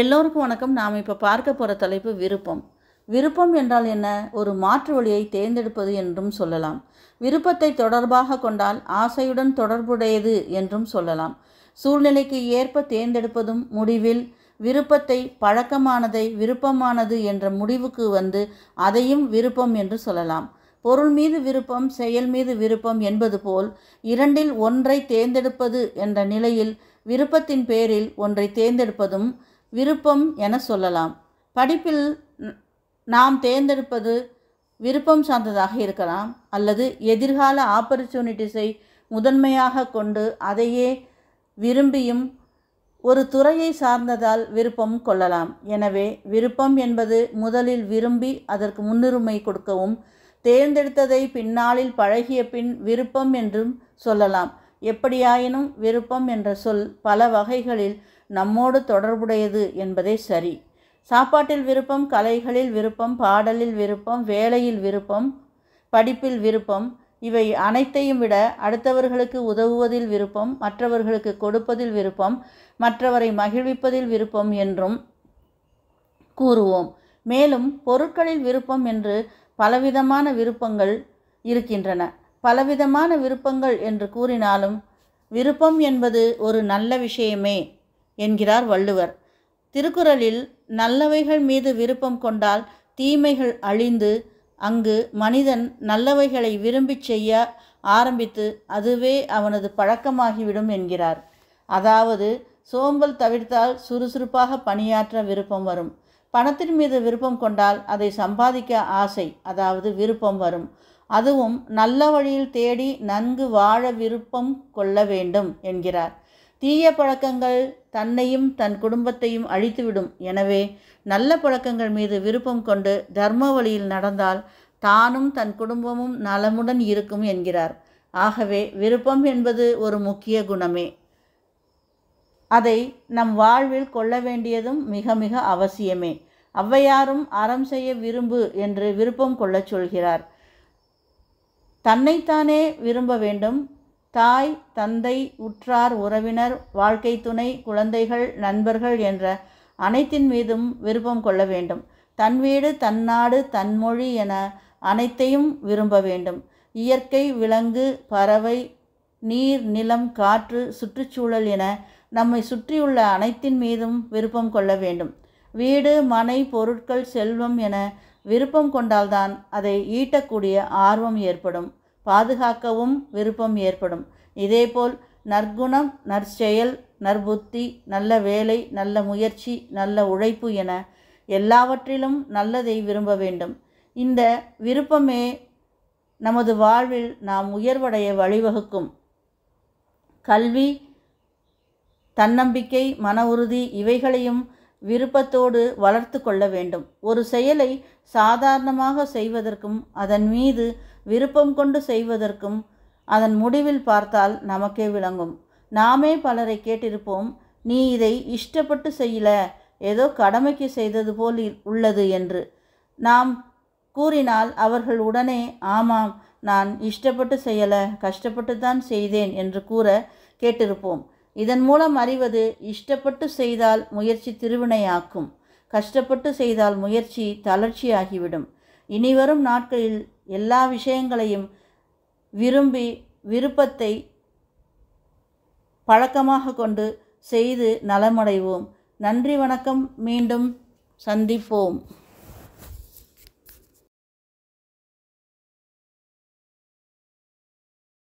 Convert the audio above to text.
எல்லோருக்கும் வணக்கம் நாம் இப்போ பார்க்க போகிற தலைப்பு விருப்பம் விருப்பம் என்றால் என்ன ஒரு மாற்று வழியை தேர்ந்தெடுப்பது என்றும் சொல்லலாம் விருப்பத்தை தொடர்பாக கொண்டால் ஆசையுடன் தொடர்புடையது என்றும் சொல்லலாம் சூழ்நிலைக்கு ஏற்ப தேர்ந்தெடுப்பதும் முடிவில் விருப்பத்தை பழக்கமானதை விருப்பமானது என்ற முடிவுக்கு வந்து அதையும் விருப்பம் என்று சொல்லலாம் பொருள் மீது விருப்பம் செயல் மீது விருப்பம் என்பது போல் இரண்டில் ஒன்றை தேர்ந்தெடுப்பது என்ற நிலையில் விருப்பத்தின் பேரில் ஒன்றை தேர்ந்தெடுப்பதும் விருப்பம் என சொல்லலாம் படிப்பில் நாம் தேர்ந்தெடுப்பது விருப்பம் சார்ந்ததாக இருக்கலாம் அல்லது எதிர்கால ஆப்பர்ச்சுனிட்டிஸை முதன்மையாக கொண்டு அதையே விரும்பியும் ஒரு துறையை சார்ந்ததால் விருப்பம் கொள்ளலாம் எனவே விருப்பம் என்பது முதலில் விரும்பி அதற்கு முன்னுரிமை கொடுக்கவும் தேர்ந்தெடுத்ததை பின்னாளில் பழகிய பின் விருப்பம் என்றும் சொல்லலாம் எப்படியாயினும் விருப்பம் என்ற சொல் பல வகைகளில் நம்மோடு தொடர்புடையது என்பதே சரி சாப்பாட்டில் விருப்பம் கலைகளில் விருப்பம் பாடலில் விருப்பம் வேலையில் விருப்பம் படிப்பில் விருப்பம் இவை அனைத்தையும் விட அடுத்தவர்களுக்கு உதவுவதில் விருப்பம் மற்றவர்களுக்கு கொடுப்பதில் விருப்பம் மற்றவரை மகிழ்விப்பதில் விருப்பம் என்றும் கூறுவோம் மேலும் பொருட்களில் விருப்பம் என்று பலவிதமான விருப்பங்கள் இருக்கின்றன பலவிதமான விருப்பங்கள் என்று கூறினாலும் விருப்பம் என்பது ஒரு நல்ல விஷயமே என்கிறார் வள்ளுவர் திருக்குறளில் நல்லவைகள் மீது விருப்பம் கொண்டால் தீமைகள் அழிந்து அங்கு மனிதன் நல்லவைகளை விரும்பிச் செய்ய ஆரம்பித்து அதுவே அவனது பழக்கமாகிவிடும் என்கிறார் அதாவது சோம்பல் தவிர்த்தால் சுறுசுறுப்பாக பணியாற்ற விருப்பம் வரும் பணத்தின் மீது விருப்பம் கொண்டால் அதை சம்பாதிக்க ஆசை அதாவது விருப்பம் வரும் அதுவும் நல்ல வழியில் தேடி நன்கு வாழ விருப்பம் கொள்ள வேண்டும் என்கிறார் தீய பழக்கங்கள் தன்னையும் தன் குடும்பத்தையும் அழித்துவிடும் எனவே நல்ல பழக்கங்கள் மீது விருப்பம் கொண்டு தர்ம வழியில் நடந்தால் தானும் தன் குடும்பமும் நலமுடன் இருக்கும் என்கிறார் ஆகவே விருப்பம் என்பது ஒரு முக்கிய குணமே அதை நம் வாழ்வில் கொள்ள வேண்டியதும் மிக மிக அவசியமே அவ்வையாரும் அறம் செய்ய விரும்பு என்று விருப்பம் கொள்ளச் சொல்கிறார் தன்னைத்தானே விரும்ப வேண்டும் தாய் தந்தை உற்றார் உறவினர் வாழ்க்கை துணை குழந்தைகள் நண்பர்கள் என்ற அனைத்தின் மீதும் விருப்பம் கொள்ள வேண்டும் தன் வீடு தன் நாடு என அனைத்தையும் விரும்ப வேண்டும் இயற்கை விலங்கு பறவை நீர் நிலம் காற்று சுற்றுச்சூழல் என நம்மை சுற்றியுள்ள அனைத்தின் மீதும் விருப்பம் கொள்ள வேண்டும் வீடு மனை பொருட்கள் செல்வம் என விருப்பம் கொண்டால்தான் அதை ஈட்டக்கூடிய ஆர்வம் ஏற்படும் பாதுகாக்கவும் விருப்பம் ஏற்படும் இதேபோல் நற்குணம் நற்செயல் நற்புத்தி நல்ல வேலை நல்ல முயற்சி நல்ல உழைப்பு என எல்லாவற்றிலும் நல்லதை விரும்ப வேண்டும் இந்த விருப்பமே நமது வாழ்வில் நாம் உயர்வடைய வழிவகுக்கும் கல்வி தன்னம்பிக்கை மன உறுதி இவைகளையும் விருப்பத்தோடு வளர்த்து கொள்ள வேண்டும் ஒரு செயலை சாதாரணமாக செய்வதற்கும் அதன் மீது விருப்பம் கொண்டு செய்வதற்கும் அதன் முடிவில் பார்த்தால் நமக்கே விளங்கும் நாமே பலரை கேட்டிருப்போம் நீ இதை இஷ்டப்பட்டு செய்யல ஏதோ கடமைக்கு செய்தது போல் உள்ளது என்று நாம் கூறினால் அவர்கள் உடனே ஆமாம் நான் இஷ்டப்பட்டு செய்யலை கஷ்டப்பட்டு தான் செய்தேன் என்று கூற கேட்டிருப்போம் இதன் மூலம் அறிவது இஷ்டப்பட்டு செய்தால் முயற்சி திருவினையாக்கும் கஷ்டப்பட்டு செய்தால் முயற்சி தளர்ச்சியாகிவிடும் இனிவரும் நாட்களில் எல்லா விஷயங்களையும் விரும்பி விருப்பத்தை பழக்கமாக கொண்டு செய்து நலமடைவோம் நன்றி வணக்கம் மீண்டும் சந்திப்போம்